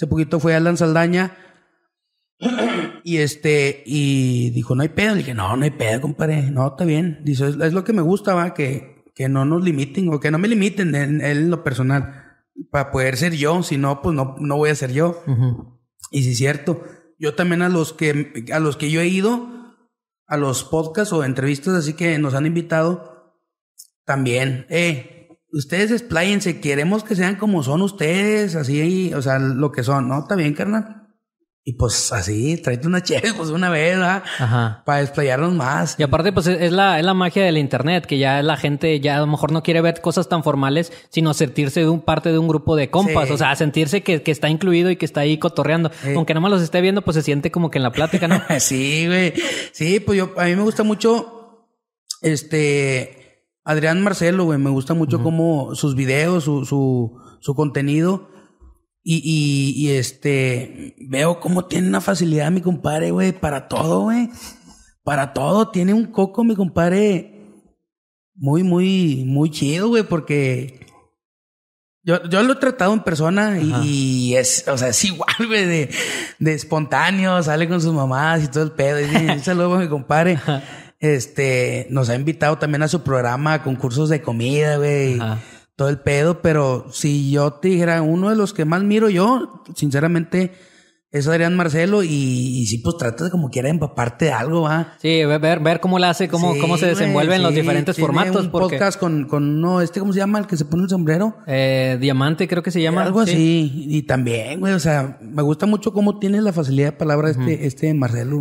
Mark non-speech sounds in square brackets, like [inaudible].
Hace poquito fue Alan Saldaña [clears throat] y este, y dijo, no hay pedo. Le dije, no, no hay pedo, compadre. No, está bien. Dice, es, lo que me gusta, va, que, que no nos limiten o que no me limiten en, lo personal para poder ser yo. Si no, pues no, no voy a ser yo. Y si es cierto, yo también a los que, a los que yo he ido, a los podcasts o entrevistas así que nos han invitado, también, eh, ustedes expláyense, queremos que sean como son ustedes, así, o sea, lo que son, ¿no? Está bien, carnal. Y pues así, tráete una [laughs] chévere, pues una vez, ¿verdad? Ajá. Para explayarnos más. Y aparte, pues es la, es la magia del internet, que ya la gente ya a lo mejor no quiere ver cosas tan formales, sino sentirse de un parte de un grupo de compas. O sea, sentirse que, está incluido y que está ahí cotorreando. Aunque no más los esté viendo, pues se siente como que en la plática, ¿no? [laughs] sí, güey. Sí, pues yo, a mí me gusta mucho, este, Adrián Marcelo, güey, me gusta mucho como sus videos, su, su, contenido. Y, y, este, veo cómo tiene una facilidad mi compadre, güey, para todo, güey. Para todo. Tiene un coco, mi compadre, muy, muy, muy chido, güey, porque yo, yo lo he tratado en persona y es, o sea, es igual, [laughs] güey, de, de espontáneo, sale con sus mamás y todo el pedo. Y, un saludo mi compadre. Este, nos ha invitado también a su programa, concursos de comida, güey. Todo el pedo, pero si yo te dijera, uno de los que más miro yo, sinceramente, es Adrián Marcelo y, si sí, pues de como quiera empaparte de algo, ¿va? Sí, ver, ver cómo la hace, cómo, cómo se desenvuelven los diferentes formatos. Un podcast con, con no, este, ¿cómo se llama? El que se pone el sombrero. Eh, Diamante, creo que se llama. Algo así. Y también, güey, o sea, me gusta mucho cómo tiene la facilidad de palabra este, este Marcelo.